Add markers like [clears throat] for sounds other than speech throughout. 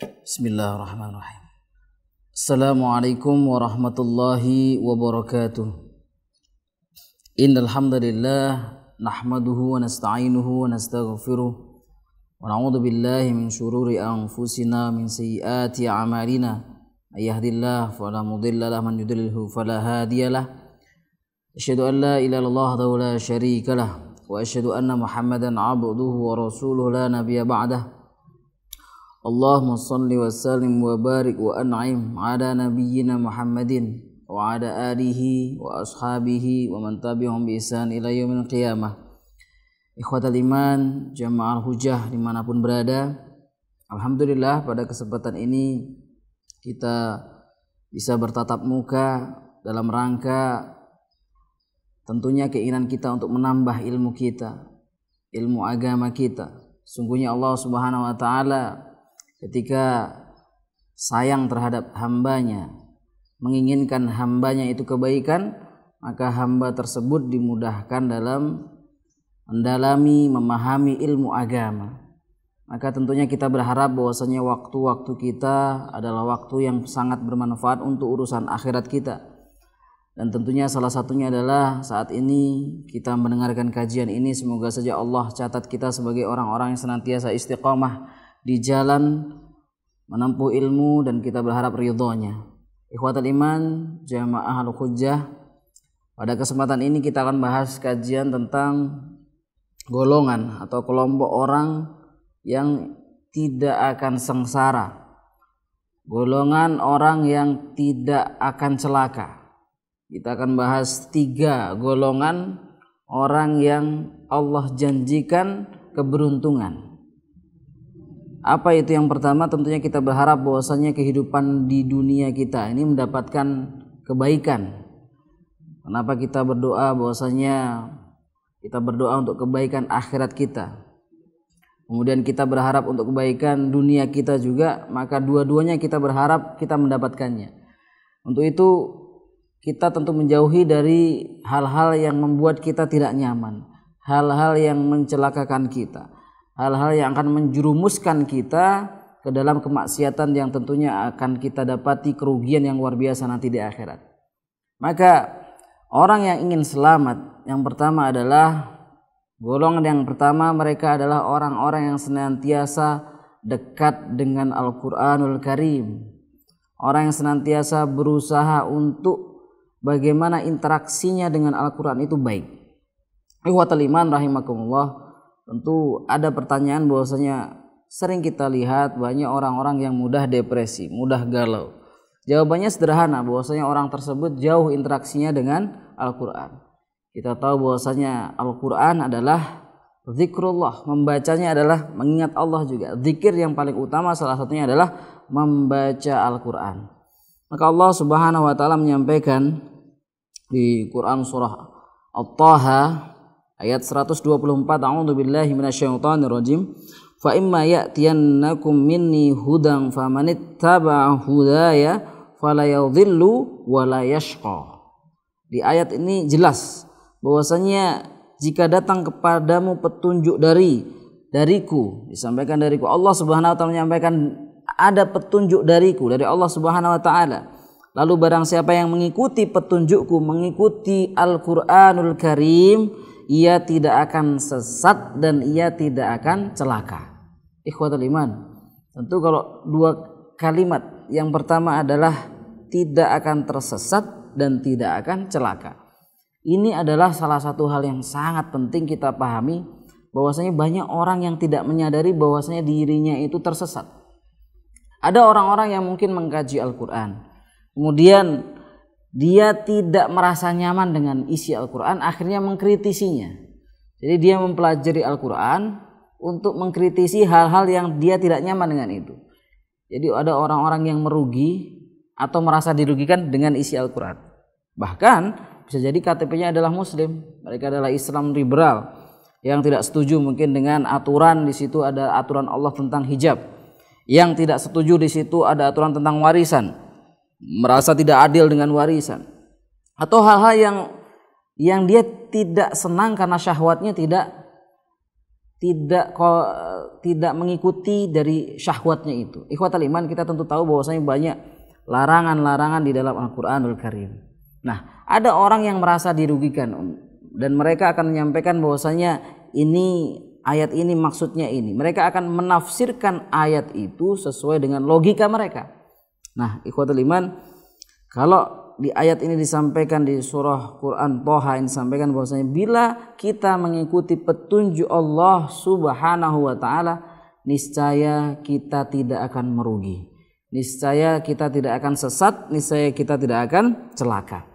بسم الله الرحمن الرحيم السلام عليكم ورحمة الله وبركاته إن الحمد لله نحمده ونستعينه ونستغفره ونعوذ بالله من شرور أنفسنا من سيئات أعمالنا من يهد الله فلا مضل له من يضلله فلا هادي له أشهد أن لا إله إلا الله وحده لا شريك له وأشهد أن محمدا عبده ورسوله لا نبي بعده Allahumma an'im ala nabiyyina Muhammadin wa ala alihi wa ashabihi wa man ومن bi ihsan ila yaumil qiyamah. Ikhwatal iman, jamaah hujah dimanapun berada Alhamdulillah pada kesempatan ini kita bisa bertatap muka dalam rangka tentunya keinginan kita untuk menambah ilmu kita, ilmu agama kita. Sungguhnya Allah Subhanahu wa taala ketika sayang terhadap hambanya, menginginkan hambanya itu kebaikan, maka hamba tersebut dimudahkan dalam mendalami, memahami ilmu agama. Maka tentunya kita berharap bahwasanya waktu-waktu kita adalah waktu yang sangat bermanfaat untuk urusan akhirat kita. Dan tentunya salah satunya adalah saat ini kita mendengarkan kajian ini semoga saja Allah catat kita sebagai orang-orang yang senantiasa istiqomah di jalan menempuh ilmu dan kita berharap ridhonya. Ikhwatul iman, jamaah al-hujjah. Pada kesempatan ini kita akan bahas kajian tentang golongan atau kelompok orang yang tidak akan sengsara. Golongan orang yang tidak akan celaka. Kita akan bahas tiga golongan orang yang Allah janjikan keberuntungan. Apa itu yang pertama? Tentunya kita berharap bahwasanya kehidupan di dunia kita ini mendapatkan kebaikan. Kenapa kita berdoa bahwasanya kita berdoa untuk kebaikan akhirat kita. Kemudian kita berharap untuk kebaikan dunia kita juga, maka dua-duanya kita berharap kita mendapatkannya. Untuk itu kita tentu menjauhi dari hal-hal yang membuat kita tidak nyaman, hal-hal yang mencelakakan kita hal-hal yang akan menjerumuskan kita ke dalam kemaksiatan yang tentunya akan kita dapati kerugian yang luar biasa nanti di akhirat. Maka orang yang ingin selamat yang pertama adalah golongan yang pertama mereka adalah orang-orang yang senantiasa dekat dengan Al-Qur'anul Karim. Orang yang senantiasa berusaha untuk bagaimana interaksinya dengan Al-Qur'an itu baik. Ikhwatul iman rahimakumullah Tentu ada pertanyaan bahwasanya sering kita lihat banyak orang-orang yang mudah depresi, mudah galau. Jawabannya sederhana bahwasanya orang tersebut jauh interaksinya dengan Al-Qur'an. Kita tahu bahwasanya Al-Qur'an adalah zikrullah, membacanya adalah mengingat Allah juga. Zikir yang paling utama salah satunya adalah membaca Al-Qur'an. Maka Allah Subhanahu wa taala menyampaikan di Quran surah At-Taha Ayat 124 A'udzu billahi minasyaitonir rajim. Fa imma ya'tiyannakum minni hudan famanittaba'a hudaya fala yadhillu wa la yashqa. Di ayat ini jelas bahwasanya jika datang kepadamu petunjuk dari dariku disampaikan dariku Allah Subhanahu wa taala menyampaikan ada petunjuk dariku dari Allah Subhanahu wa taala. Lalu barang siapa yang mengikuti petunjukku, mengikuti Al-Qur'anul Karim, ia tidak akan sesat dan ia tidak akan celaka. Ikhwatul iman. Tentu kalau dua kalimat yang pertama adalah tidak akan tersesat dan tidak akan celaka. Ini adalah salah satu hal yang sangat penting kita pahami bahwasanya banyak orang yang tidak menyadari bahwasanya dirinya itu tersesat. Ada orang-orang yang mungkin mengkaji Al-Qur'an. Kemudian dia tidak merasa nyaman dengan isi Al-Quran, akhirnya mengkritisinya. Jadi dia mempelajari Al-Quran untuk mengkritisi hal-hal yang dia tidak nyaman dengan itu. Jadi ada orang-orang yang merugi atau merasa dirugikan dengan isi Al-Quran. Bahkan bisa jadi KTP-nya adalah Muslim, mereka adalah Islam liberal yang tidak setuju mungkin dengan aturan di situ ada aturan Allah tentang hijab, yang tidak setuju di situ ada aturan tentang warisan, merasa tidak adil dengan warisan atau hal-hal yang yang dia tidak senang karena syahwatnya tidak tidak tidak mengikuti dari syahwatnya itu. Ikhwat iman kita tentu tahu bahwasanya banyak larangan-larangan di dalam Al-Qur'anul Karim. Nah, ada orang yang merasa dirugikan um, dan mereka akan menyampaikan bahwasanya ini ayat ini maksudnya ini. Mereka akan menafsirkan ayat itu sesuai dengan logika mereka. Nah, ikhwatul iman, kalau di ayat ini disampaikan di surah Quran Toha ini disampaikan bahwasanya bila kita mengikuti petunjuk Allah Subhanahu wa taala niscaya kita tidak akan merugi. Niscaya kita tidak akan sesat, niscaya kita tidak akan celaka.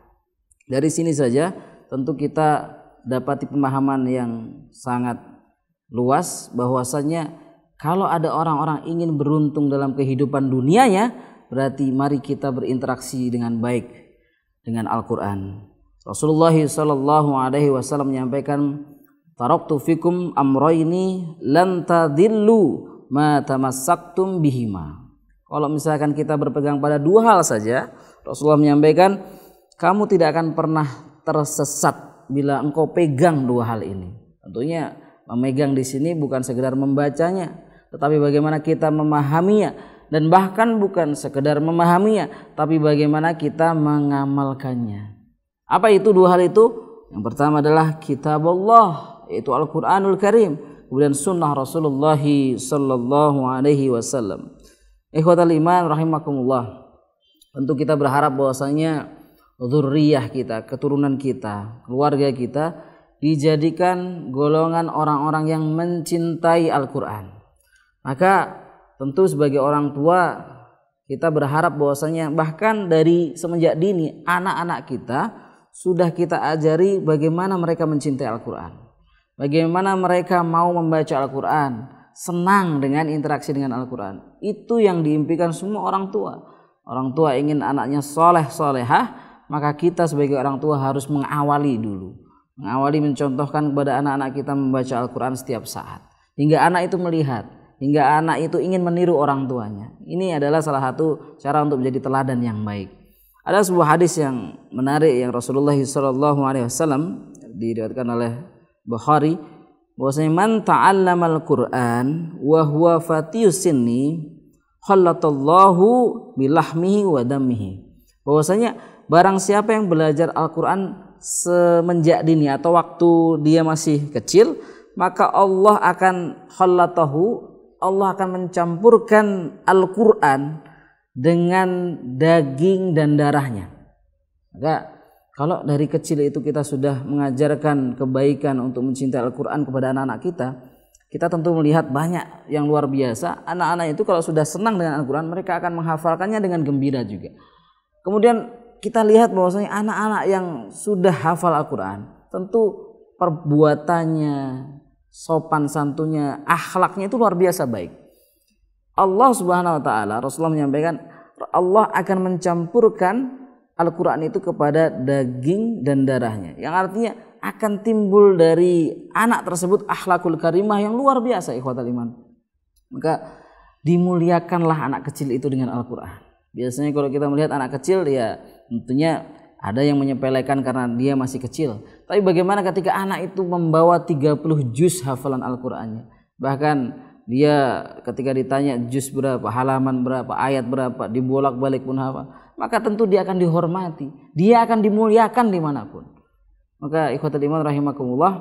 Dari sini saja tentu kita dapati pemahaman yang sangat luas bahwasanya kalau ada orang-orang ingin beruntung dalam kehidupan dunianya, Berarti mari kita berinteraksi dengan baik dengan Al-Qur'an. Rasulullah sallallahu alaihi wasallam menyampaikan taraktu fikum amrayni lan tadillu ma tamassaktum bihima. Kalau misalkan kita berpegang pada dua hal saja, Rasulullah menyampaikan kamu tidak akan pernah tersesat bila engkau pegang dua hal ini. Tentunya memegang di sini bukan sekedar membacanya, tetapi bagaimana kita memahaminya dan bahkan bukan sekedar memahaminya tapi bagaimana kita mengamalkannya apa itu dua hal itu yang pertama adalah kitab Allah yaitu Al-Qur'anul Karim kemudian sunnah Rasulullah sallallahu alaihi wasallam ikhwatal iman rahimakumullah tentu kita berharap bahwasanya zurriyah kita keturunan kita keluarga kita dijadikan golongan orang-orang yang mencintai Al-Quran. Maka tentu sebagai orang tua kita berharap bahwasanya bahkan dari semenjak dini anak-anak kita sudah kita ajari bagaimana mereka mencintai Al-Qur'an. Bagaimana mereka mau membaca Al-Qur'an, senang dengan interaksi dengan Al-Qur'an. Itu yang diimpikan semua orang tua. Orang tua ingin anaknya soleh solehah, maka kita sebagai orang tua harus mengawali dulu. Mengawali mencontohkan kepada anak-anak kita membaca Al-Quran setiap saat. Hingga anak itu melihat hingga anak itu ingin meniru orang tuanya. Ini adalah salah satu cara untuk menjadi teladan yang baik. Ada sebuah hadis yang menarik yang Rasulullah SAW Alaihi diriwayatkan oleh Bukhari bahwasanya man ta'allamal Qur'an wa huwa fatiyus sinni khallatallahu bilahmihi wa dammihi. Bahwasanya barang siapa yang belajar Al-Qur'an semenjak dini atau waktu dia masih kecil, maka Allah akan khallatahu Allah akan mencampurkan Al-Quran dengan daging dan darahnya. Maka kalau dari kecil itu kita sudah mengajarkan kebaikan untuk mencintai Al-Quran kepada anak-anak kita, kita tentu melihat banyak yang luar biasa. Anak-anak itu kalau sudah senang dengan Al-Quran, mereka akan menghafalkannya dengan gembira juga. Kemudian kita lihat bahwasanya anak-anak yang sudah hafal Al-Quran, tentu perbuatannya, sopan santunnya, akhlaknya itu luar biasa baik. Allah Subhanahu wa taala Rasulullah menyampaikan Allah akan mencampurkan Al-Qur'an itu kepada daging dan darahnya. Yang artinya akan timbul dari anak tersebut akhlakul karimah yang luar biasa ikhwatal iman. Maka dimuliakanlah anak kecil itu dengan Al-Qur'an. Biasanya kalau kita melihat anak kecil ya tentunya ada yang menyepelekan karena dia masih kecil, tapi bagaimana ketika anak itu membawa 30 juz hafalan Al-Qur'annya? Bahkan dia ketika ditanya juz berapa, halaman berapa, ayat berapa, dibolak-balik pun hafal, maka tentu dia akan dihormati, dia akan dimuliakan dimanapun. Maka ikhwatul iman rahimakumullah,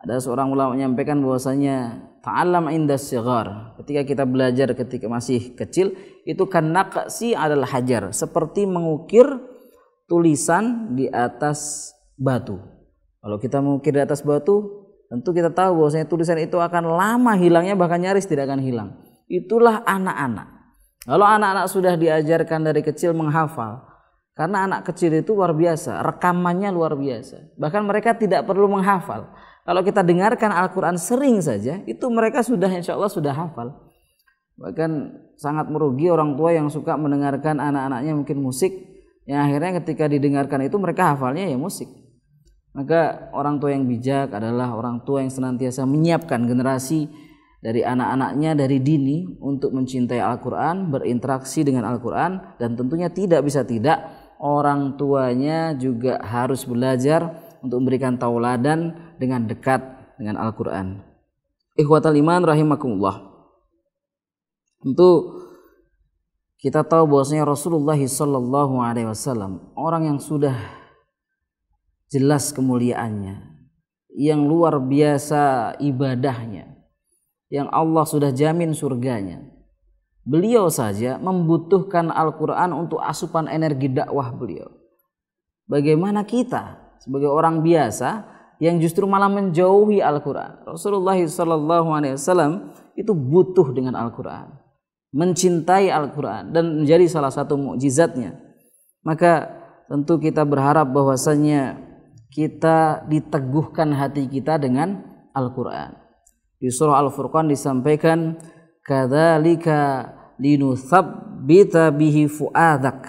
ada seorang ulama menyampaikan bahwasanya ta'allam inda sigar. Ketika kita belajar ketika masih kecil itu kan naqsi adalah hajar, seperti mengukir tulisan di atas batu. Kalau kita mengukir di atas batu, tentu kita tahu bahwasanya tulisan itu akan lama hilangnya bahkan nyaris tidak akan hilang. Itulah anak-anak. Kalau anak-anak sudah diajarkan dari kecil menghafal, karena anak kecil itu luar biasa, rekamannya luar biasa. Bahkan mereka tidak perlu menghafal. Kalau kita dengarkan Al-Quran sering saja, itu mereka sudah insya Allah sudah hafal. Bahkan sangat merugi orang tua yang suka mendengarkan anak-anaknya mungkin musik, yang akhirnya ketika didengarkan itu mereka hafalnya ya musik. Maka orang tua yang bijak adalah orang tua yang senantiasa menyiapkan generasi dari anak-anaknya dari dini untuk mencintai Al-Quran, berinteraksi dengan Al-Quran, dan tentunya tidak bisa tidak orang tuanya juga harus belajar untuk memberikan tauladan dengan dekat dengan Al-Quran. Ikhwatal iman rahimakumullah. Tentu kita tahu bahwasanya Rasulullah Shallallahu Alaihi Wasallam orang yang sudah jelas kemuliaannya yang luar biasa ibadahnya yang Allah sudah jamin surganya beliau saja membutuhkan Al-Qur'an untuk asupan energi dakwah beliau bagaimana kita sebagai orang biasa yang justru malah menjauhi Al-Qur'an Rasulullah SAW itu butuh dengan Al-Qur'an mencintai Al-Qur'an dan menjadi salah satu mukjizatnya maka tentu kita berharap bahwasanya kita diteguhkan hati kita dengan Al-Qur'an. Di surah Al-Furqan disampaikan linuthab linothab bihi fuadak.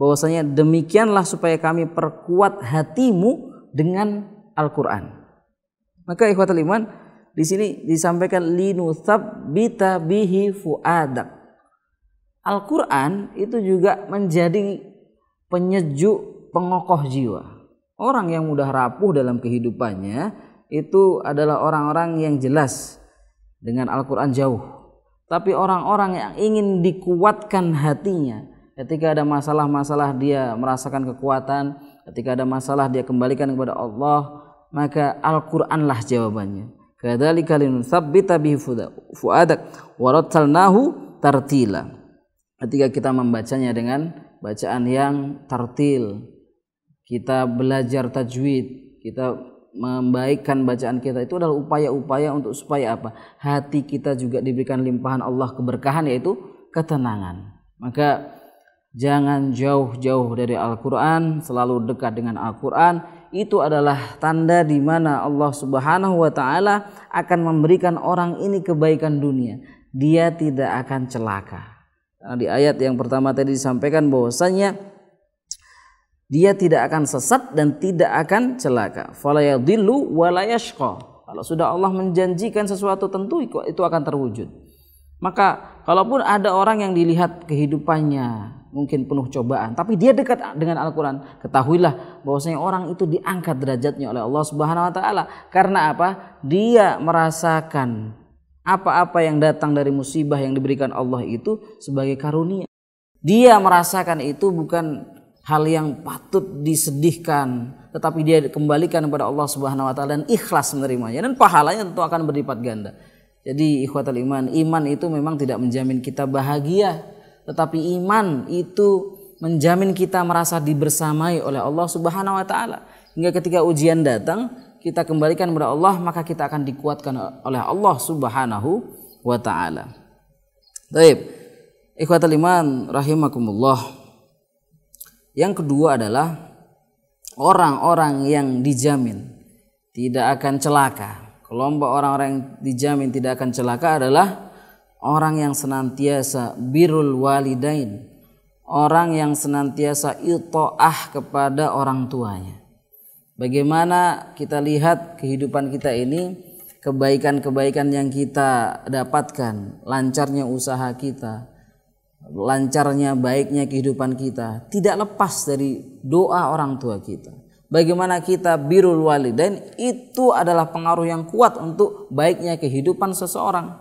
Bahwasanya demikianlah supaya kami perkuat hatimu dengan Al-Qur'an. Maka ikhwatul iman di sini disampaikan linothab bihi fuadak. Al-Qur'an itu juga menjadi penyejuk pengokoh jiwa Orang yang mudah rapuh dalam kehidupannya itu adalah orang-orang yang jelas dengan Al-Quran jauh. Tapi orang-orang yang ingin dikuatkan hatinya ketika ada masalah-masalah dia merasakan kekuatan, ketika ada masalah dia kembalikan kepada Allah, maka Al-Quranlah jawabannya. Kadzalika linusabbita bihi fuadak warattalnahu tartila. Ketika kita membacanya dengan bacaan yang tartil, kita belajar tajwid, kita membaikkan bacaan kita itu adalah upaya-upaya untuk supaya apa? Hati kita juga diberikan limpahan Allah keberkahan yaitu ketenangan. Maka jangan jauh-jauh dari Al-Qur'an, selalu dekat dengan Al-Qur'an. Itu adalah tanda di mana Allah Subhanahu wa taala akan memberikan orang ini kebaikan dunia. Dia tidak akan celaka. di ayat yang pertama tadi disampaikan bahwasanya dia tidak akan sesat dan tidak akan celaka. Falayadillu walayashqa. Kalau sudah Allah menjanjikan sesuatu tentu itu akan terwujud. Maka kalaupun ada orang yang dilihat kehidupannya mungkin penuh cobaan, tapi dia dekat dengan Al-Qur'an, ketahuilah bahwasanya orang itu diangkat derajatnya oleh Allah Subhanahu wa taala. Karena apa? Dia merasakan apa-apa yang datang dari musibah yang diberikan Allah itu sebagai karunia. Dia merasakan itu bukan hal yang patut disedihkan tetapi dia dikembalikan kepada Allah Subhanahu wa taala dan ikhlas menerimanya dan pahalanya tentu akan berlipat ganda. Jadi ikhwatul iman, iman itu memang tidak menjamin kita bahagia, tetapi iman itu menjamin kita merasa dibersamai oleh Allah Subhanahu wa taala. Hingga ketika ujian datang, kita kembalikan kepada Allah, maka kita akan dikuatkan oleh Allah Subhanahu wa taala. Baik. Ikhwatul iman rahimakumullah. Yang kedua adalah orang-orang yang dijamin tidak akan celaka. Kelompok orang-orang yang dijamin tidak akan celaka adalah orang yang senantiasa birul walidain, orang yang senantiasa itoah kepada orang tuanya. Bagaimana kita lihat kehidupan kita ini, kebaikan-kebaikan yang kita dapatkan, lancarnya usaha kita, lancarnya baiknya kehidupan kita tidak lepas dari doa orang tua kita. Bagaimana kita birul walidain itu adalah pengaruh yang kuat untuk baiknya kehidupan seseorang.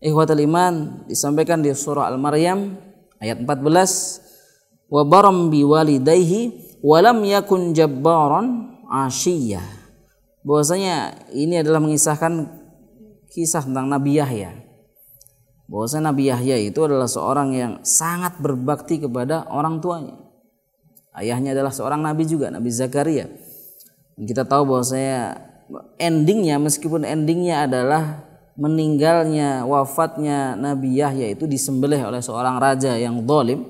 Ikhwatul iman disampaikan di surah Al-Maryam ayat 14 wa baram bi walidayhi walam yakun jabbaron ashiyah. Bahwasanya ini adalah mengisahkan kisah tentang Nabi Yahya bahwasanya Nabi Yahya itu adalah seorang yang sangat berbakti kepada orang tuanya. Ayahnya adalah seorang nabi juga, Nabi Zakaria. Kita tahu bahwasanya endingnya meskipun endingnya adalah meninggalnya wafatnya Nabi Yahya itu disembelih oleh seorang raja yang dolim,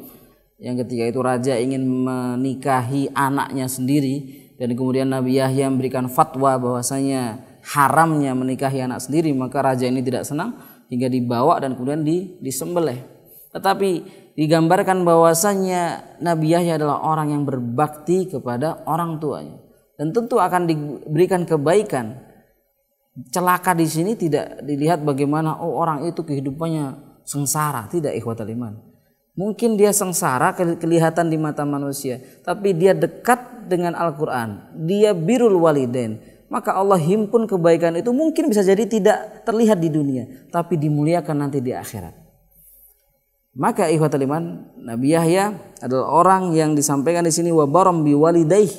yang ketika itu raja ingin menikahi anaknya sendiri dan kemudian Nabi Yahya memberikan fatwa bahwasanya haramnya menikahi anak sendiri maka raja ini tidak senang hingga dibawa dan kemudian di, disembelih. Tetapi digambarkan bahwasannya Nabi Yahya adalah orang yang berbakti kepada orang tuanya dan tentu akan diberikan kebaikan. Celaka di sini tidak dilihat bagaimana oh orang itu kehidupannya sengsara, tidak ikhwat iman. Mungkin dia sengsara kelihatan di mata manusia, tapi dia dekat dengan Al-Qur'an. Dia birul walidain maka Allah himpun kebaikan itu mungkin bisa jadi tidak terlihat di dunia tapi dimuliakan nanti di akhirat maka ikhwatul iman Nabi Yahya adalah orang yang disampaikan di sini wa bi biwalidaih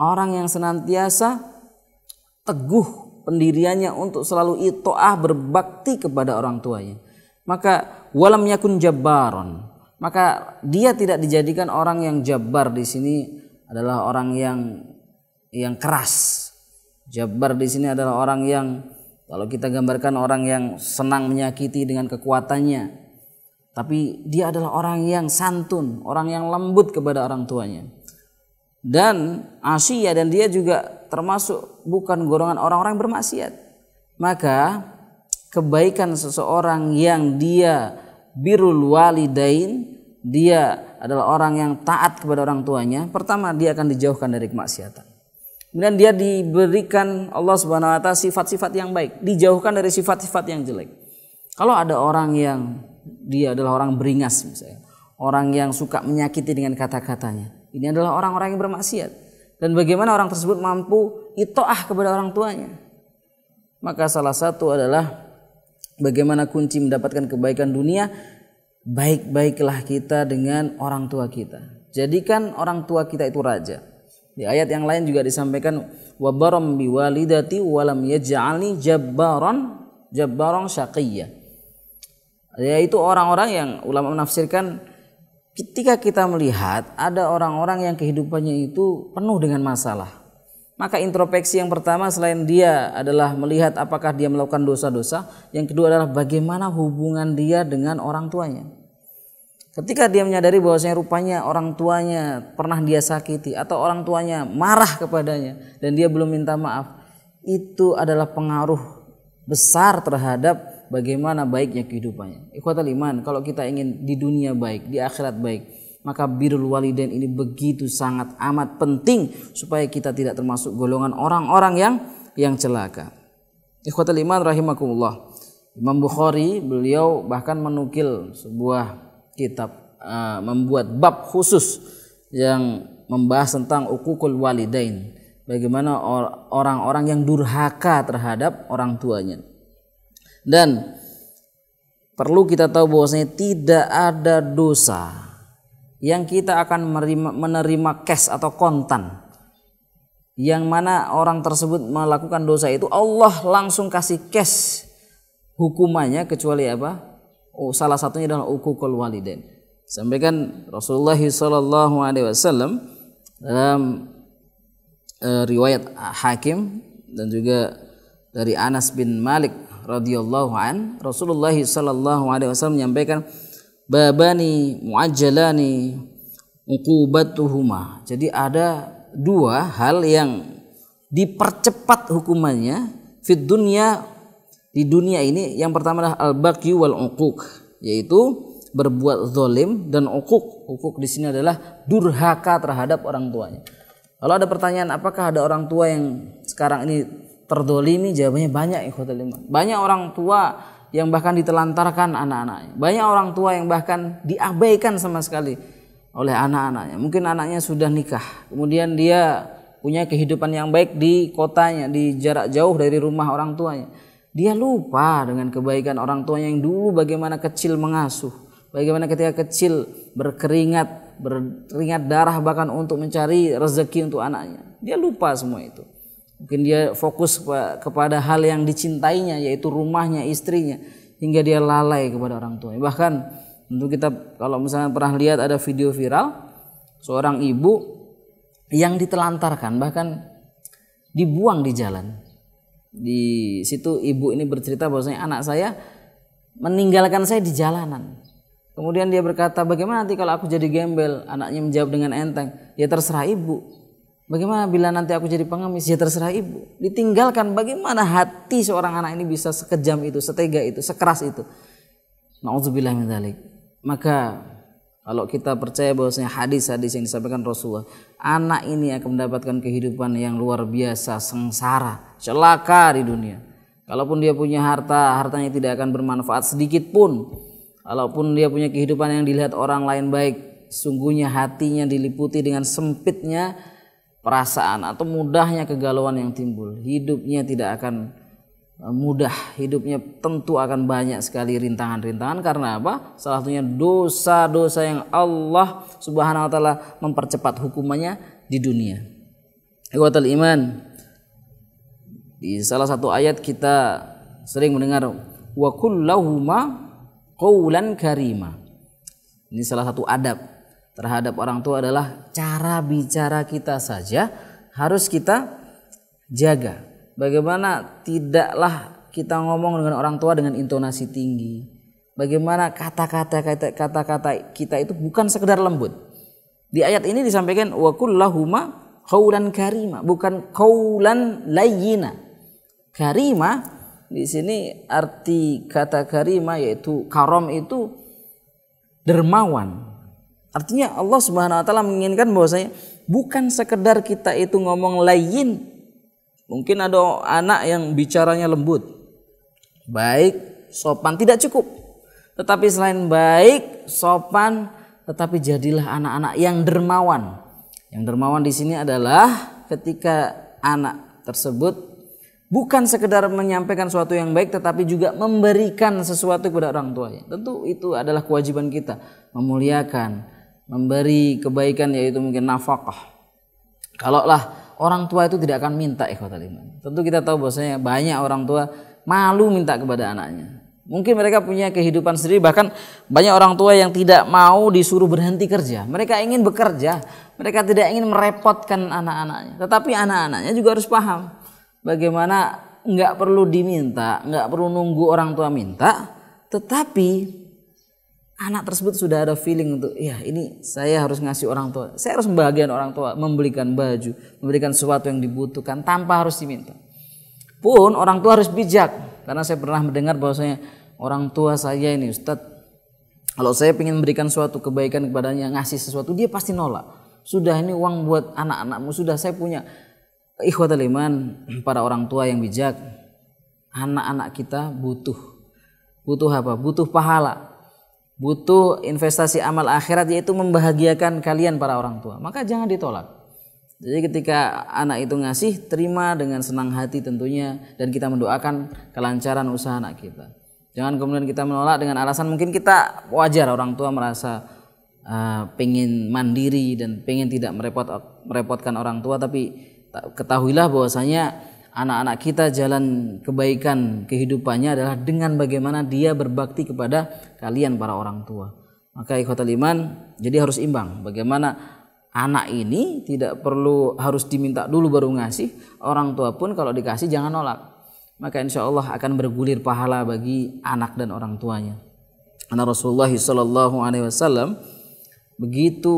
orang yang senantiasa teguh pendiriannya untuk selalu itoah berbakti kepada orang tuanya maka walam yakun jabbaron maka dia tidak dijadikan orang yang jabar di sini adalah orang yang yang keras Jabbar di sini adalah orang yang kalau kita gambarkan orang yang senang menyakiti dengan kekuatannya. Tapi dia adalah orang yang santun, orang yang lembut kepada orang tuanya. Dan Asia dan dia juga termasuk bukan golongan orang-orang bermaksiat. Maka kebaikan seseorang yang dia birul walidain, dia adalah orang yang taat kepada orang tuanya, pertama dia akan dijauhkan dari kemaksiatan. Kemudian dia diberikan Allah Subhanahu wa taala sifat-sifat yang baik, dijauhkan dari sifat-sifat yang jelek. Kalau ada orang yang dia adalah orang beringas misalnya, orang yang suka menyakiti dengan kata-katanya. Ini adalah orang-orang yang bermaksiat. Dan bagaimana orang tersebut mampu itoah kepada orang tuanya. Maka salah satu adalah bagaimana kunci mendapatkan kebaikan dunia, baik-baiklah kita dengan orang tua kita. Jadikan orang tua kita itu raja. Di ayat yang lain juga disampaikan wa biwalidati walam yaj'alni jabbaran jabbaran syaqiyya. Yaitu orang-orang yang ulama menafsirkan ketika kita melihat ada orang-orang yang kehidupannya itu penuh dengan masalah. Maka introspeksi yang pertama selain dia adalah melihat apakah dia melakukan dosa-dosa, yang kedua adalah bagaimana hubungan dia dengan orang tuanya. Ketika dia menyadari bahwasanya rupanya orang tuanya pernah dia sakiti atau orang tuanya marah kepadanya dan dia belum minta maaf, itu adalah pengaruh besar terhadap bagaimana baiknya kehidupannya. Ikhwatul iman, kalau kita ingin di dunia baik, di akhirat baik, maka birrul walidain ini begitu sangat amat penting supaya kita tidak termasuk golongan orang-orang yang yang celaka. Ikhwatul iman rahimakumullah. Imam Bukhari beliau bahkan menukil sebuah kitab uh, membuat bab khusus yang membahas tentang ukukul walidain bagaimana orang-orang yang durhaka terhadap orang tuanya dan perlu kita tahu bahwasanya tidak ada dosa yang kita akan menerima, menerima cash atau kontan yang mana orang tersebut melakukan dosa itu Allah langsung kasih cash hukumannya kecuali apa oh, salah satunya adalah ukukul walidain. Sampaikan Rasulullah sallallahu alaihi wasallam dalam uh, riwayat Hakim dan juga dari Anas bin Malik radhiyallahu an Rasulullah sallallahu alaihi wasallam menyampaikan babani muajjalani uqubatuhuma. Jadi ada dua hal yang dipercepat hukumannya fit dunya di dunia ini yang pertama adalah al-baqi wal uquq yaitu berbuat zolim dan uquq. Uquq di sini adalah durhaka terhadap orang tuanya. Kalau ada pertanyaan apakah ada orang tua yang sekarang ini terdolimi? Jawabannya banyak ikhwatul Banyak orang tua yang bahkan ditelantarkan anak-anaknya. Banyak orang tua yang bahkan diabaikan sama sekali oleh anak-anaknya. Mungkin anaknya sudah nikah, kemudian dia punya kehidupan yang baik di kotanya, di jarak jauh dari rumah orang tuanya dia lupa dengan kebaikan orang tuanya yang dulu bagaimana kecil mengasuh, bagaimana ketika kecil berkeringat, berkeringat darah bahkan untuk mencari rezeki untuk anaknya. Dia lupa semua itu. Mungkin dia fokus kepada hal yang dicintainya yaitu rumahnya, istrinya hingga dia lalai kepada orang tuanya. Bahkan tentu kita kalau misalnya pernah lihat ada video viral seorang ibu yang ditelantarkan bahkan dibuang di jalan di situ ibu ini bercerita bahwasanya anak saya meninggalkan saya di jalanan. Kemudian dia berkata, bagaimana nanti kalau aku jadi gembel? Anaknya menjawab dengan enteng, ya terserah ibu. Bagaimana bila nanti aku jadi pengemis? Ya terserah ibu. Ditinggalkan bagaimana hati seorang anak ini bisa sekejam itu, setega itu, sekeras itu. Nauzubillah Maka kalau kita percaya bahwasanya hadis-hadis yang disampaikan Rasulullah, anak ini akan mendapatkan kehidupan yang luar biasa, sengsara, celaka di dunia. Kalaupun dia punya harta, hartanya tidak akan bermanfaat sedikit pun. Kalaupun dia punya kehidupan yang dilihat orang lain baik, sungguhnya hatinya diliputi dengan sempitnya perasaan atau mudahnya kegalauan yang timbul. Hidupnya tidak akan mudah hidupnya tentu akan banyak sekali rintangan-rintangan karena apa? Salah satunya dosa-dosa yang Allah Subhanahu wa taala mempercepat hukumannya di dunia. Iwatul iman. Di salah satu ayat kita sering mendengar wa kullahuma qawlan karima. Ini salah satu adab terhadap orang tua adalah cara bicara kita saja harus kita jaga Bagaimana tidaklah kita ngomong dengan orang tua dengan intonasi tinggi. Bagaimana kata-kata kata-kata kita itu bukan sekedar lembut. Di ayat ini disampaikan wa kullahuma qaulan karima, bukan qaulan layyina. Karima di sini arti kata karima yaitu karom itu dermawan. Artinya Allah Subhanahu wa taala menginginkan bahwasanya bukan sekedar kita itu ngomong layyin Mungkin ada anak yang bicaranya lembut, baik, sopan, tidak cukup. Tetapi selain baik, sopan, tetapi jadilah anak-anak yang dermawan. Yang dermawan di sini adalah ketika anak tersebut bukan sekedar menyampaikan sesuatu yang baik tetapi juga memberikan sesuatu kepada orang tua. Tentu itu adalah kewajiban kita memuliakan, memberi kebaikan yaitu mungkin nafkah. Kalau lah orang tua itu tidak akan minta ikhwatal iman. Tentu kita tahu bahwasanya banyak orang tua malu minta kepada anaknya. Mungkin mereka punya kehidupan sendiri bahkan banyak orang tua yang tidak mau disuruh berhenti kerja. Mereka ingin bekerja, mereka tidak ingin merepotkan anak-anaknya. Tetapi anak-anaknya juga harus paham bagaimana nggak perlu diminta, nggak perlu nunggu orang tua minta, tetapi anak tersebut sudah ada feeling untuk ya ini saya harus ngasih orang tua saya harus membahagiakan orang tua memberikan baju memberikan sesuatu yang dibutuhkan tanpa harus diminta pun orang tua harus bijak karena saya pernah mendengar bahwasanya orang tua saya ini Ustadz kalau saya ingin memberikan suatu kebaikan kepadanya ngasih sesuatu dia pasti nolak sudah ini uang buat anak-anakmu sudah saya punya ikhwat iman para orang tua yang bijak anak-anak kita butuh butuh apa butuh pahala butuh investasi amal akhirat yaitu membahagiakan kalian para orang tua. Maka jangan ditolak. Jadi ketika anak itu ngasih, terima dengan senang hati tentunya dan kita mendoakan kelancaran usaha anak kita. Jangan kemudian kita menolak dengan alasan mungkin kita wajar orang tua merasa uh, ah, pengen mandiri dan pengen tidak merepot merepotkan orang tua tapi ketahuilah bahwasanya anak-anak kita jalan kebaikan kehidupannya adalah dengan bagaimana dia berbakti kepada kalian para orang tua. Maka ikhwatal iman jadi harus imbang. Bagaimana anak ini tidak perlu harus diminta dulu baru ngasih. Orang tua pun kalau dikasih jangan nolak. Maka insya Allah akan bergulir pahala bagi anak dan orang tuanya. Anak Rasulullah Shallallahu Alaihi Wasallam begitu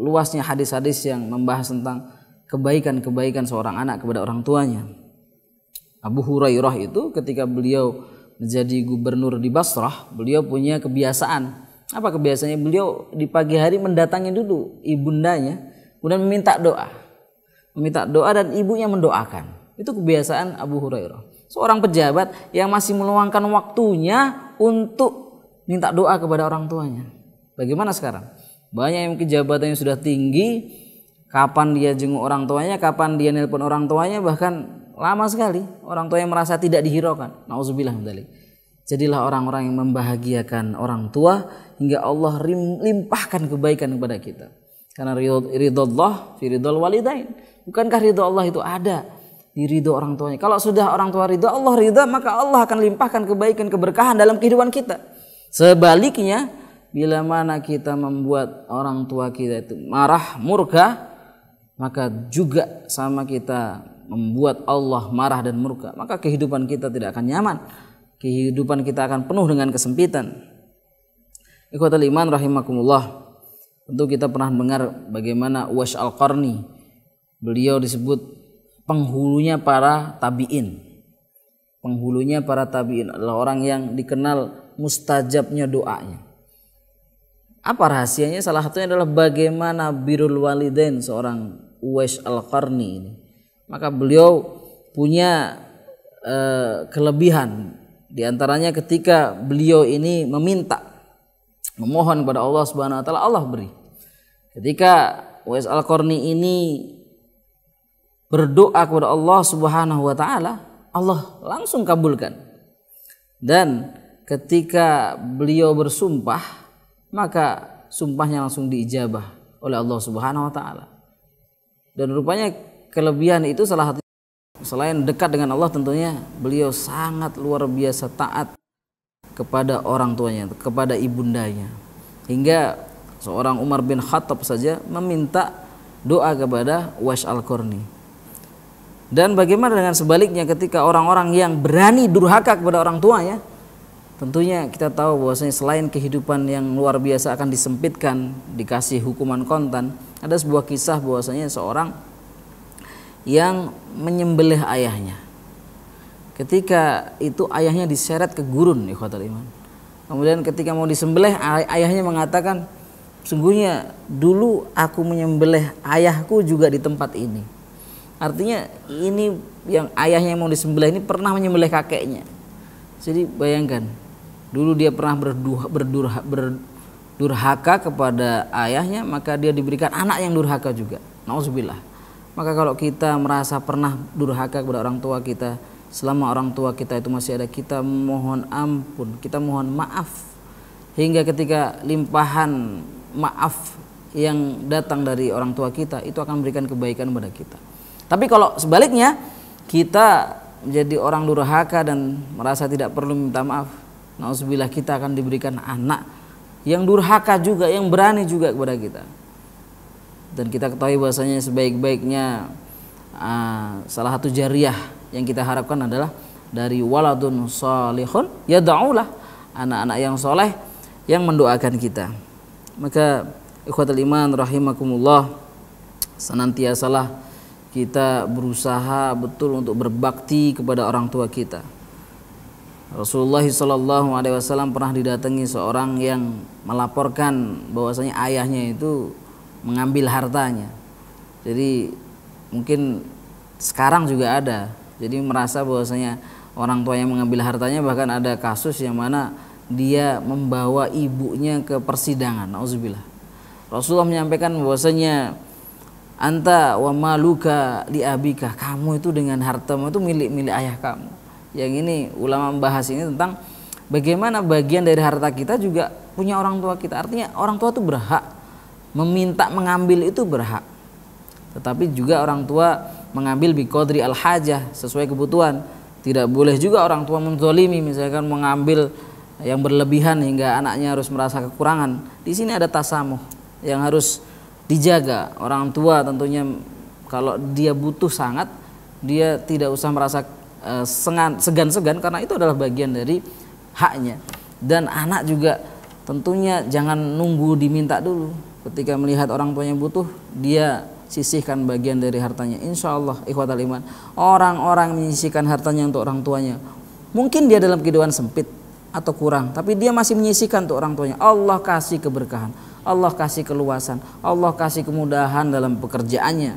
luasnya hadis-hadis yang membahas tentang kebaikan-kebaikan seorang anak kepada orang tuanya. Abu Hurairah itu ketika beliau menjadi gubernur di Basrah, beliau punya kebiasaan. Apa kebiasaannya? Beliau di pagi hari mendatangi dulu ibundanya, kemudian meminta doa. Meminta doa dan ibunya mendoakan. Itu kebiasaan Abu Hurairah. Seorang pejabat yang masih meluangkan waktunya untuk minta doa kepada orang tuanya. Bagaimana sekarang? Banyak yang yang sudah tinggi, kapan dia jenguk orang tuanya, kapan dia nelpon orang tuanya, bahkan lama sekali orang tua yang merasa tidak dihiraukan. Nauzubillah dzalik. Jadilah orang-orang yang membahagiakan orang tua hingga Allah limpahkan kebaikan kepada kita. Karena ridho Allah firidol ridho walidain. Bukankah ridho Allah itu ada di ridho orang tuanya? Kalau sudah orang tua ridho, Allah ridho, maka Allah akan limpahkan kebaikan, keberkahan dalam kehidupan kita. Sebaliknya, bila mana kita membuat orang tua kita itu marah, murka, maka juga sama kita membuat Allah marah dan murka, maka kehidupan kita tidak akan nyaman. Kehidupan kita akan penuh dengan kesempitan. Ikhwatul iman rahimakumullah. Tentu kita pernah mendengar bagaimana Uwais Al-Qarni beliau disebut penghulunya para tabi'in. Penghulunya para tabi'in adalah orang yang dikenal mustajabnya doanya. Apa rahasianya? Salah satunya adalah bagaimana birul walidain seorang Uwais Al-Qarni ini maka beliau punya e, kelebihan di antaranya ketika beliau ini meminta memohon kepada Allah Subhanahu wa taala Allah beri. Ketika Uwais Al-Qarni ini berdoa kepada Allah Subhanahu wa taala, Allah langsung kabulkan. Dan ketika beliau bersumpah, maka sumpahnya langsung diijabah oleh Allah Subhanahu wa taala. Dan rupanya kelebihan itu salah satu selain dekat dengan Allah tentunya beliau sangat luar biasa taat kepada orang tuanya, kepada ibundanya. Hingga seorang Umar bin Khattab saja meminta doa kepada Wash Al-Qurni. Dan bagaimana dengan sebaliknya ketika orang-orang yang berani durhaka kepada orang tuanya? Tentunya kita tahu bahwasanya selain kehidupan yang luar biasa akan disempitkan, dikasih hukuman kontan, ada sebuah kisah bahwasanya seorang yang menyembelih ayahnya. Ketika itu ayahnya diseret ke gurun ikhwatul iman. Kemudian ketika mau disembelih ayahnya mengatakan sungguhnya dulu aku menyembelih ayahku juga di tempat ini. Artinya ini yang ayahnya mau disembelih ini pernah menyembelih kakeknya. Jadi bayangkan dulu dia pernah berduha, berdurha, berdurhaka kepada ayahnya maka dia diberikan anak yang durhaka juga. Nauzubillah. Maka kalau kita merasa pernah durhaka kepada orang tua kita, selama orang tua kita itu masih ada, kita mohon ampun, kita mohon maaf. Hingga ketika limpahan maaf yang datang dari orang tua kita itu akan memberikan kebaikan kepada kita. Tapi kalau sebaliknya kita menjadi orang durhaka dan merasa tidak perlu minta maaf, nauzubillah kita akan diberikan anak yang durhaka juga, yang berani juga kepada kita dan kita ketahui bahasanya sebaik-baiknya uh, salah satu jariah yang kita harapkan adalah dari waladun salihun ya daulah anak-anak yang soleh yang mendoakan kita maka ikhwatul iman rahimakumullah senantiasalah kita berusaha betul untuk berbakti kepada orang tua kita Rasulullah Shallallahu Alaihi Wasallam pernah didatangi seorang yang melaporkan bahwasanya ayahnya itu mengambil hartanya. Jadi mungkin sekarang juga ada. Jadi merasa bahwasanya orang tuanya mengambil hartanya bahkan ada kasus yang mana dia membawa ibunya ke persidangan. Nauzubillah. Rasulullah menyampaikan bahwasanya anta wa maluka li abika. Kamu itu dengan hartamu itu milik-milik ayah kamu. Yang ini ulama membahas ini tentang bagaimana bagian dari harta kita juga punya orang tua kita. Artinya orang tua itu berhak meminta mengambil itu berhak. Tetapi juga orang tua mengambil biqadri al-hajah sesuai kebutuhan. Tidak boleh juga orang tua menzolimi misalkan mengambil yang berlebihan hingga anaknya harus merasa kekurangan. Di sini ada tasamuh yang harus dijaga. Orang tua tentunya kalau dia butuh sangat dia tidak usah merasa eh, segan-segan karena itu adalah bagian dari haknya. Dan anak juga tentunya jangan nunggu diminta dulu ketika melihat orang tuanya butuh dia sisihkan bagian dari hartanya insya Allah ikhwatal iman orang-orang menyisihkan hartanya untuk orang tuanya mungkin dia dalam kehidupan sempit atau kurang tapi dia masih menyisihkan untuk orang tuanya Allah kasih keberkahan Allah kasih keluasan Allah kasih kemudahan dalam pekerjaannya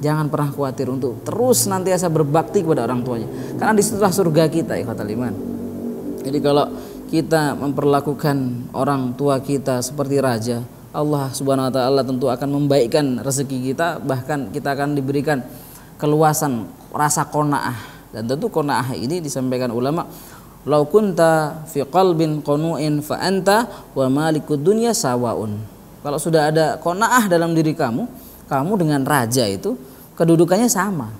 jangan pernah khawatir untuk terus nanti asa berbakti kepada orang tuanya karena disitulah surga kita ikhwatal iman jadi kalau kita memperlakukan orang tua kita seperti raja Allah Subhanahu wa taala tentu akan membaikkan rezeki kita bahkan kita akan diberikan keluasan rasa qanaah dan tentu qanaah ini disampaikan ulama lau kunta fi qalbin qanu'in fa anta wa malikud dunya sawaun kalau sudah ada qanaah dalam diri kamu kamu dengan raja itu kedudukannya sama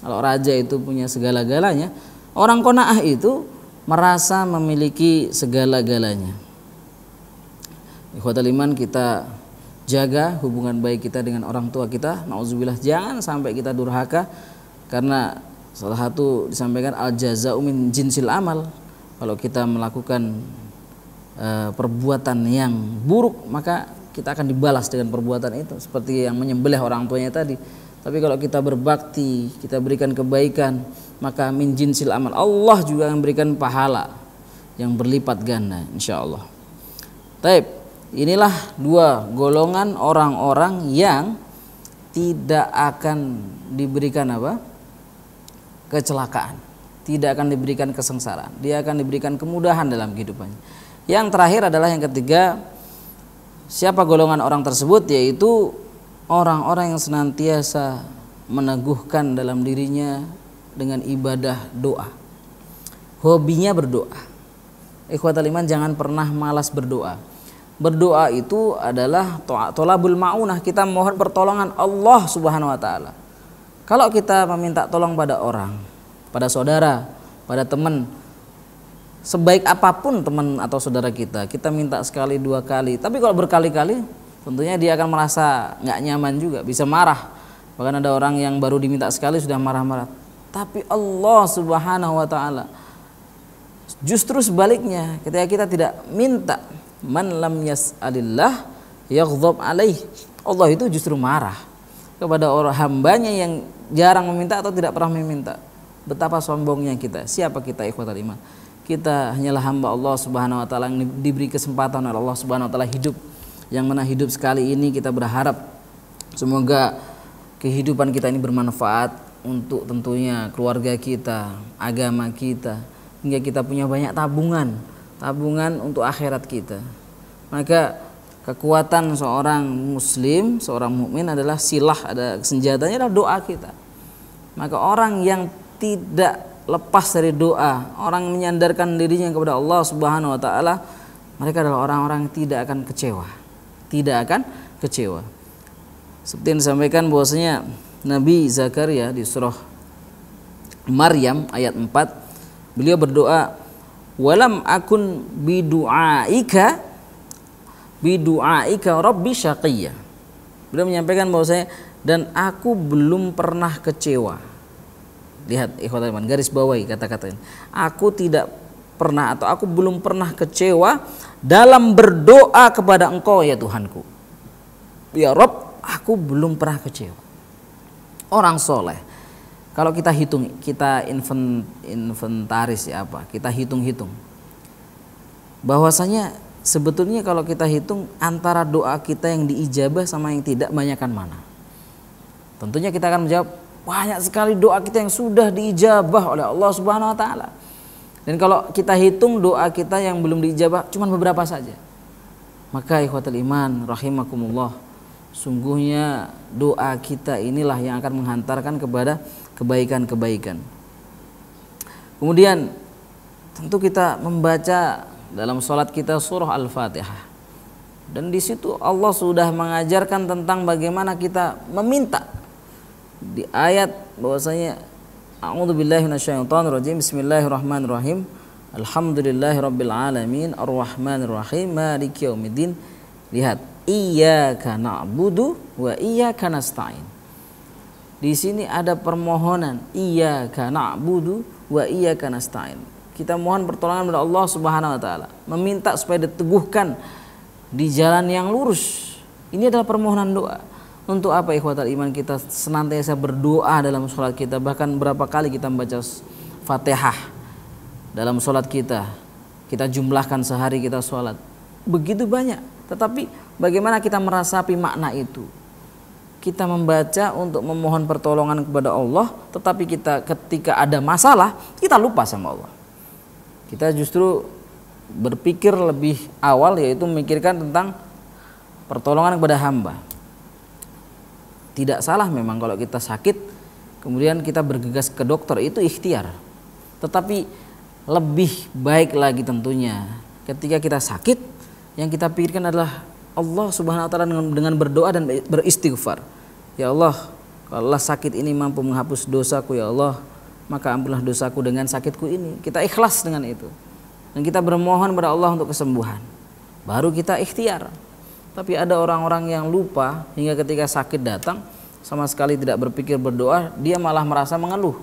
kalau raja itu punya segala-galanya orang qanaah itu merasa memiliki segala-galanya Ikhwatul Liman kita jaga hubungan baik kita dengan orang tua kita. Nauzubillah jangan sampai kita durhaka karena salah satu disampaikan al jazau min jinsil amal. Kalau kita melakukan e, perbuatan yang buruk maka kita akan dibalas dengan perbuatan itu seperti yang menyembelih orang tuanya tadi. Tapi kalau kita berbakti, kita berikan kebaikan, maka min jinsil amal. Allah juga memberikan pahala yang berlipat ganda insyaallah. Baik. Inilah dua golongan orang-orang yang tidak akan diberikan apa? kecelakaan. Tidak akan diberikan kesengsaraan. Dia akan diberikan kemudahan dalam kehidupannya. Yang terakhir adalah yang ketiga siapa golongan orang tersebut yaitu orang-orang yang senantiasa meneguhkan dalam dirinya dengan ibadah doa. Hobinya berdoa. Ikhwatal iman jangan pernah malas berdoa berdoa itu adalah tolabul ma'unah kita mohon pertolongan Allah subhanahu wa ta'ala kalau kita meminta tolong pada orang pada saudara pada teman sebaik apapun teman atau saudara kita kita minta sekali dua kali tapi kalau berkali-kali tentunya dia akan merasa nggak nyaman juga bisa marah bahkan ada orang yang baru diminta sekali sudah marah-marah tapi Allah subhanahu wa ta'ala justru sebaliknya ketika kita tidak minta man lam yas'alillah yaghdab alaih. Allah itu justru marah kepada orang hambanya yang jarang meminta atau tidak pernah meminta. Betapa sombongnya kita. Siapa kita ikhwatul iman? Kita hanyalah hamba Allah Subhanahu wa taala yang diberi kesempatan oleh Allah Subhanahu wa taala hidup. Yang mana hidup sekali ini kita berharap semoga kehidupan kita ini bermanfaat untuk tentunya keluarga kita, agama kita, hingga kita punya banyak tabungan tabungan untuk akhirat kita. Maka kekuatan seorang muslim, seorang mukmin adalah silah, ada senjatanya adalah doa kita. Maka orang yang tidak lepas dari doa, orang menyandarkan dirinya kepada Allah Subhanahu wa taala, mereka adalah orang-orang yang tidak akan kecewa. Tidak akan kecewa. Seperti yang disampaikan bahwasanya Nabi Zakaria di surah Maryam ayat 4, beliau berdoa walam akun bidu'aika bidu'aika rabbi syaqiyya beliau menyampaikan bahwa saya dan aku belum pernah kecewa lihat ikhwan garis bawahi kata-kata ini aku tidak pernah atau aku belum pernah kecewa dalam berdoa kepada engkau ya Tuhanku ya Rob aku belum pernah kecewa orang soleh kalau kita hitung, kita inventaris ya apa? Kita hitung-hitung. Bahwasanya sebetulnya kalau kita hitung antara doa kita yang diijabah sama yang tidak banyakkan mana? Tentunya kita akan menjawab banyak sekali doa kita yang sudah diijabah oleh Allah Subhanahu wa taala. Dan kalau kita hitung doa kita yang belum diijabah cuma beberapa saja. Maka ikhwatul iman rahimakumullah, sungguhnya doa kita inilah yang akan menghantarkan kepada kebaikan-kebaikan. Kemudian tentu kita membaca dalam sholat kita surah Al-Fatihah. Dan di situ Allah sudah mengajarkan tentang bagaimana kita meminta. Di ayat bahwasanya A'udzu billahi minasyaitonir rajim. Bismillahirrahmanirrahim. Alhamdulillahirabbil alamin arrahmanirrahim rahim maliki yaumiddin. Lihat, iyyaka na'budu wa iyyaka nasta'in. Di sini ada permohonan iya karena budu wa iya karena stain Kita mohon pertolongan kepada Allah Subhanahu wa taala, meminta supaya diteguhkan di jalan yang lurus. Ini adalah permohonan doa. Untuk apa ikhwatal iman kita senantiasa berdoa dalam sholat kita Bahkan berapa kali kita membaca fatihah dalam sholat kita Kita jumlahkan sehari kita sholat Begitu banyak Tetapi bagaimana kita merasapi makna itu kita membaca untuk memohon pertolongan kepada Allah, tetapi kita ketika ada masalah, kita lupa sama Allah. Kita justru berpikir lebih awal yaitu memikirkan tentang pertolongan kepada hamba. Tidak salah memang kalau kita sakit kemudian kita bergegas ke dokter itu ikhtiar. Tetapi lebih baik lagi tentunya ketika kita sakit yang kita pikirkan adalah Allah Subhanahu wa taala dengan, dengan berdoa dan beristighfar. Ya Allah, kalau sakit ini mampu menghapus dosaku ya Allah, maka ampunlah dosaku dengan sakitku ini. Kita ikhlas dengan itu. Dan kita bermohon kepada Allah untuk kesembuhan. Baru kita ikhtiar. Tapi ada orang-orang yang lupa hingga ketika sakit datang sama sekali tidak berpikir berdoa, dia malah merasa mengeluh.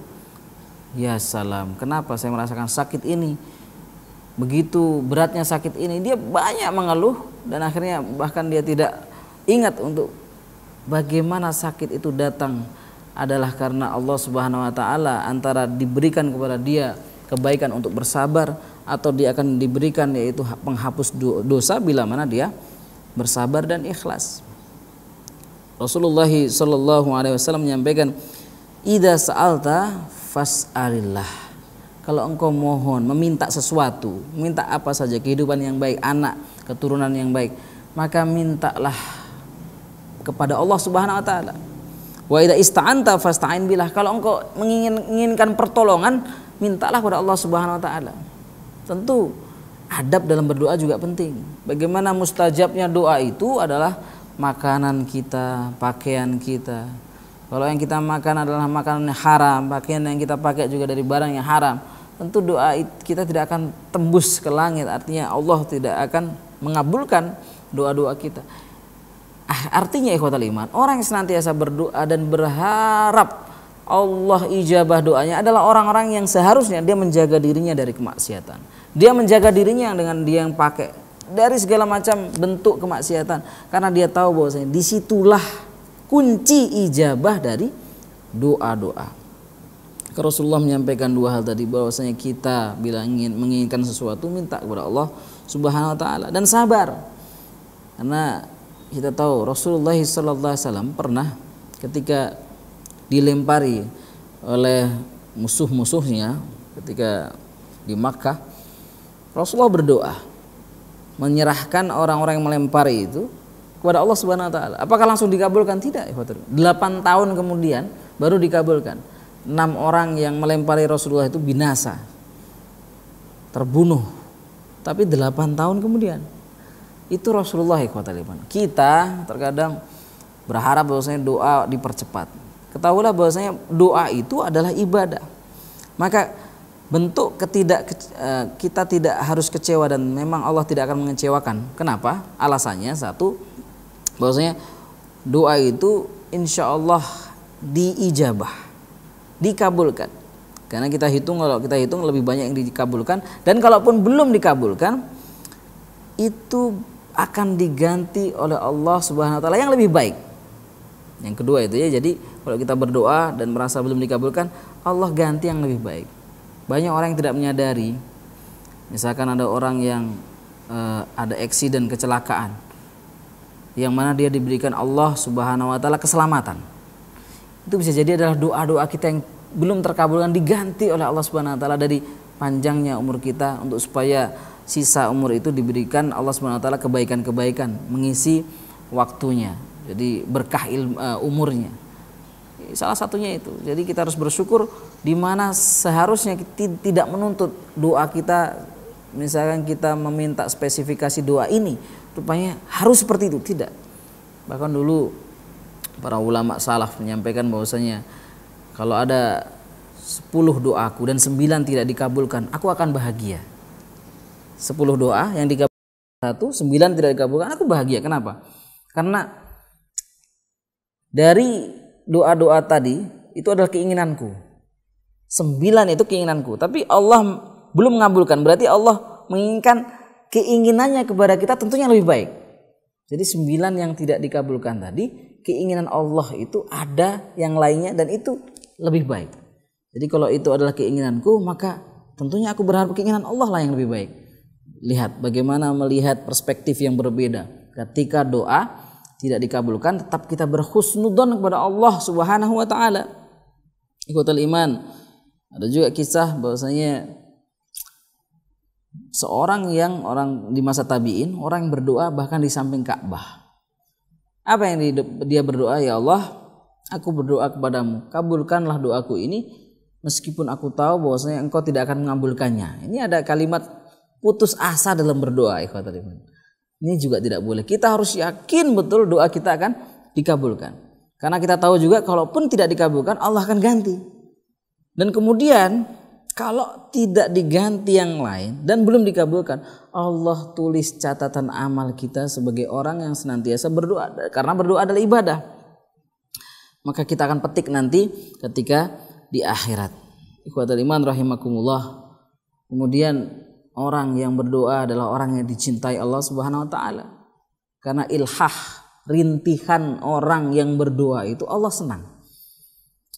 Ya salam, kenapa saya merasakan sakit ini? begitu beratnya sakit ini dia banyak mengeluh dan akhirnya bahkan dia tidak ingat untuk bagaimana sakit itu datang adalah karena Allah Subhanahu wa taala antara diberikan kepada dia kebaikan untuk bersabar atau dia akan diberikan yaitu penghapus dosa bila mana dia bersabar dan ikhlas. Rasulullah sallallahu alaihi wasallam menyampaikan, "Idza sa'alta fas'alillah." kalau engkau mohon meminta sesuatu minta apa saja kehidupan yang baik anak keturunan yang baik maka mintalah kepada Allah Subhanahu wa taala wa idza ista'anta fasta'in bilah kalau engkau menginginkan pertolongan mintalah kepada Allah Subhanahu wa taala tentu adab dalam berdoa juga penting bagaimana mustajabnya doa itu adalah makanan kita pakaian kita kalau yang kita makan adalah makanan yang haram, pakaian yang kita pakai juga dari barang yang haram tentu doa kita tidak akan tembus ke langit artinya Allah tidak akan mengabulkan doa-doa kita ah, artinya ikhwata liman orang yang senantiasa berdoa dan berharap Allah ijabah doanya adalah orang-orang yang seharusnya dia menjaga dirinya dari kemaksiatan dia menjaga dirinya dengan dia yang pakai dari segala macam bentuk kemaksiatan karena dia tahu bahwasanya disitulah kunci ijabah dari doa-doa maka Rasulullah menyampaikan dua hal tadi bahwasanya kita bila ingin menginginkan sesuatu minta kepada Allah Subhanahu wa taala dan sabar. Karena kita tahu Rasulullah sallallahu alaihi wasallam pernah ketika dilempari oleh musuh-musuhnya ketika di Makkah Rasulullah berdoa menyerahkan orang-orang yang melempari itu kepada Allah Subhanahu wa taala. Apakah langsung dikabulkan? Tidak, 8 tahun kemudian baru dikabulkan enam orang yang melempari Rasulullah itu binasa, terbunuh. Tapi delapan tahun kemudian itu Rasulullah ikhwataliman. Kita terkadang berharap bahwasanya doa dipercepat. Ketahuilah bahwasanya doa itu adalah ibadah. Maka bentuk ketidak e, kita tidak harus kecewa dan memang Allah tidak akan mengecewakan. Kenapa? Alasannya satu bahwasanya doa itu insya Allah diijabah dikabulkan. Karena kita hitung kalau kita hitung lebih banyak yang dikabulkan dan kalaupun belum dikabulkan itu akan diganti oleh Allah Subhanahu wa taala yang lebih baik. Yang kedua itu ya, jadi kalau kita berdoa dan merasa belum dikabulkan, Allah ganti yang lebih baik. Banyak orang yang tidak menyadari misalkan ada orang yang uh, ada eksiden kecelakaan yang mana dia diberikan Allah Subhanahu wa taala keselamatan itu bisa jadi adalah doa-doa kita yang belum terkabulkan diganti oleh Allah Subhanahu wa taala dari panjangnya umur kita untuk supaya sisa umur itu diberikan Allah Subhanahu wa taala kebaikan-kebaikan, mengisi waktunya. Jadi berkah ilmu, uh, umurnya. Salah satunya itu. Jadi kita harus bersyukur di mana seharusnya tidak menuntut doa kita misalkan kita meminta spesifikasi doa ini, rupanya harus seperti itu, tidak. Bahkan dulu para ulama salaf menyampaikan bahwasanya kalau ada 10 doaku dan 9 tidak dikabulkan, aku akan bahagia. 10 doa yang dikabulkan satu, 9 tidak dikabulkan, aku bahagia. Kenapa? Karena dari doa-doa tadi itu adalah keinginanku. 9 itu keinginanku, tapi Allah belum mengabulkan. Berarti Allah menginginkan keinginannya kepada kita tentunya lebih baik. Jadi 9 yang tidak dikabulkan tadi keinginan Allah itu ada yang lainnya dan itu lebih baik. Jadi kalau itu adalah keinginanku maka tentunya aku berharap keinginan Allah lah yang lebih baik. Lihat bagaimana melihat perspektif yang berbeda. Ketika doa tidak dikabulkan tetap kita berhusnudon kepada Allah Subhanahu wa taala. Ikutul iman. Ada juga kisah bahwasanya seorang yang orang di masa tabiin, orang yang berdoa bahkan di samping Ka'bah. Apa yang dia berdoa, "Ya Allah, aku berdoa kepadamu, kabulkanlah doaku ini meskipun aku tahu bahwasanya engkau tidak akan mengabulkannya." Ini ada kalimat putus asa dalam berdoa, ikhwatul Ini juga tidak boleh. Kita harus yakin betul doa kita akan dikabulkan. Karena kita tahu juga kalaupun tidak dikabulkan Allah akan ganti. Dan kemudian kalau tidak diganti yang lain dan belum dikabulkan, Allah tulis catatan amal kita sebagai orang yang senantiasa berdoa karena berdoa adalah ibadah. Maka kita akan petik nanti ketika di akhirat. Ikhwatul iman rahimakumullah. Kemudian orang yang berdoa adalah orang yang dicintai Allah Subhanahu wa taala. Karena ilhah, rintihan orang yang berdoa itu Allah senang.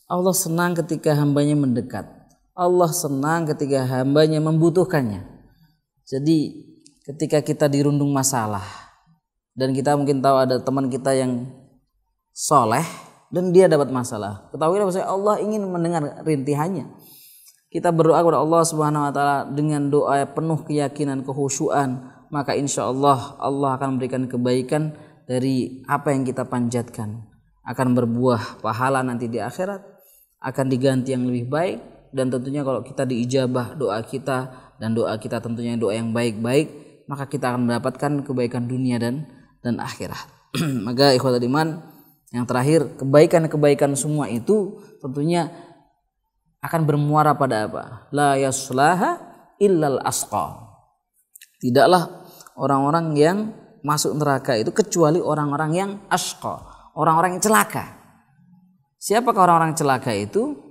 Allah senang ketika hambanya mendekat Allah senang ketika hambanya membutuhkannya. Jadi ketika kita dirundung masalah dan kita mungkin tahu ada teman kita yang soleh dan dia dapat masalah. Ketahuilah bahwa Allah ingin mendengar rintihannya. Kita berdoa kepada Allah Subhanahu wa taala dengan doa penuh keyakinan, kehusuan, maka insya Allah Allah akan memberikan kebaikan dari apa yang kita panjatkan. Akan berbuah pahala nanti di akhirat, akan diganti yang lebih baik dan tentunya kalau kita diijabah doa kita dan doa kita tentunya doa yang baik-baik maka kita akan mendapatkan kebaikan dunia dan dan akhirat. [clears throat] maka ikhwatul iman yang terakhir kebaikan-kebaikan semua itu tentunya akan bermuara pada apa? La yaslaha illal asqa. Tidaklah orang-orang yang masuk neraka itu kecuali orang-orang yang asqa, orang-orang yang celaka. Siapakah orang-orang celaka itu?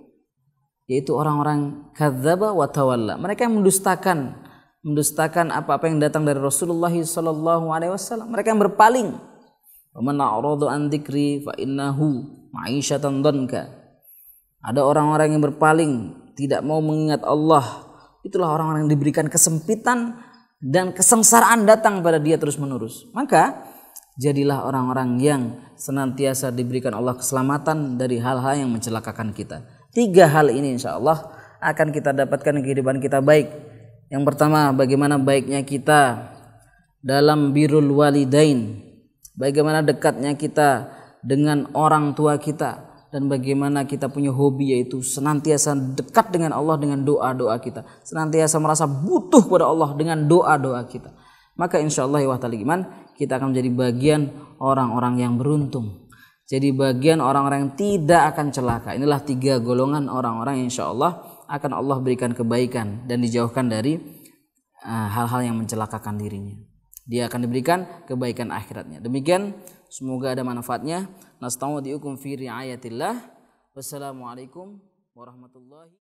yaitu orang-orang kadzaba wa tawalla. Mereka yang mendustakan mendustakan apa-apa yang datang dari Rasulullah sallallahu alaihi wasallam. Mereka yang berpaling. Wa man a'radu an dzikri fa innahu ma'isyatan dhanka. Ada orang-orang yang berpaling, tidak mau mengingat Allah. Itulah orang-orang yang diberikan kesempitan dan kesengsaraan datang pada dia terus-menerus. Maka jadilah orang-orang yang senantiasa diberikan Allah keselamatan dari hal-hal yang mencelakakan kita. Tiga hal ini insya Allah akan kita dapatkan kehidupan kita baik. Yang pertama, bagaimana baiknya kita dalam birul walidain. Bagaimana dekatnya kita dengan orang tua kita dan bagaimana kita punya hobi yaitu senantiasa dekat dengan Allah dengan doa-doa kita. Senantiasa merasa butuh pada Allah dengan doa-doa kita. Maka insya Allah kita akan menjadi bagian orang-orang yang beruntung. Jadi bagian orang-orang yang tidak akan celaka. Inilah tiga golongan orang-orang yang insya Allah akan Allah berikan kebaikan dan dijauhkan dari eh, hal-hal uh, yang mencelakakan dirinya. Dia akan diberikan kebaikan akhiratnya. Demikian semoga ada manfaatnya. Nasta'udiukum fi riayatillah. Wassalamualaikum warahmatullahi